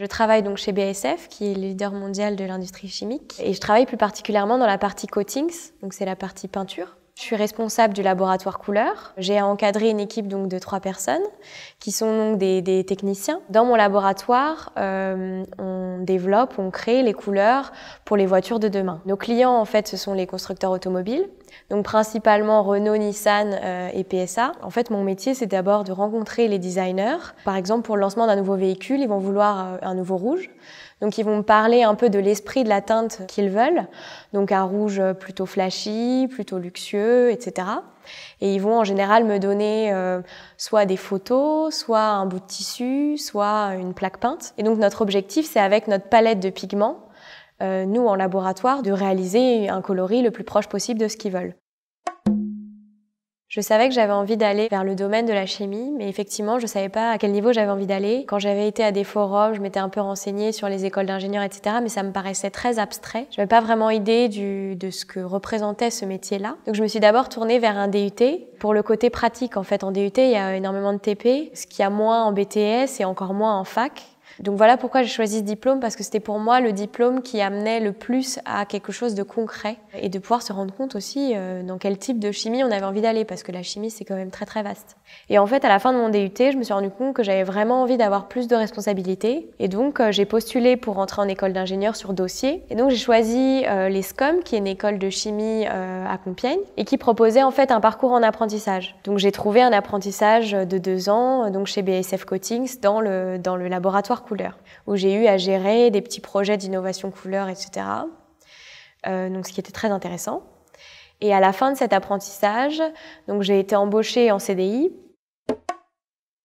Je travaille donc chez BASF, qui est le leader mondial de l'industrie chimique, et je travaille plus particulièrement dans la partie coatings, donc c'est la partie peinture. Je suis responsable du laboratoire couleur. J'ai encadré une équipe donc de trois personnes qui sont donc des, techniciens. Dans mon laboratoire, euh, on développe, on crée les couleurs pour les voitures de demain. Nos clients en fait, ce sont les constructeurs automobiles donc principalement Renault, Nissan euh, et PSA. En fait, mon métier, c'est d'abord de rencontrer les designers. Par exemple, pour le lancement d'un nouveau véhicule, ils vont vouloir euh, un nouveau rouge. Donc, ils vont me parler un peu de l'esprit de la teinte qu'ils veulent. Donc, un rouge plutôt flashy, plutôt luxueux, etc. Et ils vont en général me donner euh, soit des photos, soit un bout de tissu, soit une plaque peinte. Et donc, notre objectif, c'est avec notre palette de pigments, euh, nous en laboratoire, de réaliser un coloris le plus proche possible de ce qu'ils veulent. Je savais que j'avais envie d'aller vers le domaine de la chimie, mais effectivement, je ne savais pas à quel niveau j'avais envie d'aller. Quand j'avais été à des forums, je m'étais un peu renseignée sur les écoles d'ingénieurs, etc., mais ça me paraissait très abstrait. Je n'avais pas vraiment idée de ce que représentait ce métier-là. Donc je me suis d'abord tournée vers un DUT. Pour le côté pratique, en fait, en DUT, il y a énormément de TP, ce qui y a moins en BTS et encore moins en fac. Donc voilà pourquoi j'ai choisi ce diplôme, parce que c'était pour moi le diplôme qui amenait le plus à quelque chose de concret et de pouvoir se rendre compte aussi euh, dans quel type de chimie on avait envie d'aller, parce que la chimie, c'est quand même très très vaste. Et en fait, à la fin de mon DUT, je me suis rendu compte que j'avais vraiment envie d'avoir plus de responsabilités. Et donc, euh, j'ai postulé pour entrer en école d'ingénieur sur dossier. Et donc, j'ai choisi euh, l'ESCOM qui est une école de chimie à Compiègne, et qui proposait en fait un parcours en apprentissage. Donc, j'ai trouvé un apprentissage de deux ans, donc chez BSF Coatings, dans le, dans le laboratoire couleur, où j'ai eu à gérer des petits projets d'innovation couleur, etc. Euh, donc, ce qui était très intéressant. Et à la fin de cet apprentissage, donc j'ai été embauchée en CDI.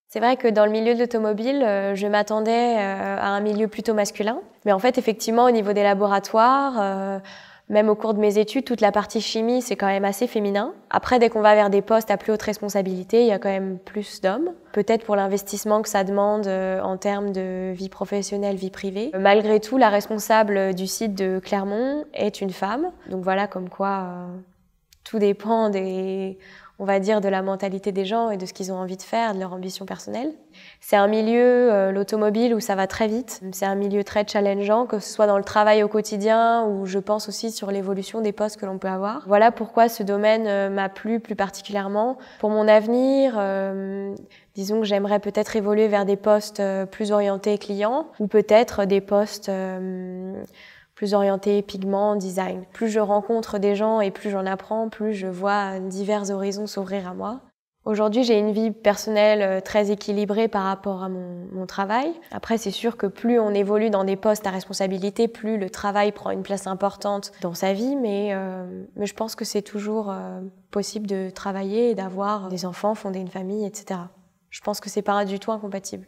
C'est vrai que dans le milieu de l'automobile, euh, je m'attendais euh, à un milieu plutôt masculin, mais en fait, effectivement, au niveau des laboratoires même au cours de mes études, toute la partie chimie, c'est quand même assez féminin. Après, dès qu'on va vers des postes à plus haute responsabilité, il y a quand même plus d'hommes. Peut-être pour l'investissement que ça demande euh, en termes de vie professionnelle, vie privée. Euh, malgré tout, la responsable du site de Clermont est une femme. Donc voilà, comme quoi, euh, tout dépend des on va dire, de la mentalité des gens et de ce qu'ils ont envie de faire, de leur ambition personnelle. C'est un milieu, euh, l'automobile, où ça va très vite. C'est un milieu très challengeant, que ce soit dans le travail au quotidien ou je pense aussi sur l'évolution des postes que l'on peut avoir. Voilà pourquoi ce domaine euh, m'a plu plus particulièrement. Pour mon avenir, euh, disons que j'aimerais peut-être évoluer vers des postes plus orientés clients ou peut-être des postes plus orienté pigment, design. Plus je rencontre des gens et plus j'en apprends, plus je vois divers horizons s'ouvrir à moi. Aujourd'hui, j'ai une vie personnelle euh, très équilibrée par rapport à mon, travail. Après, c'est sûr que plus on évolue dans des postes à responsabilité, plus le travail prend une place importante dans sa vie, mais, euh, je pense que c'est toujours euh, possible de travailler et d'avoir des enfants, fonder une famille, etc. Je pense que c'est pas du tout incompatible.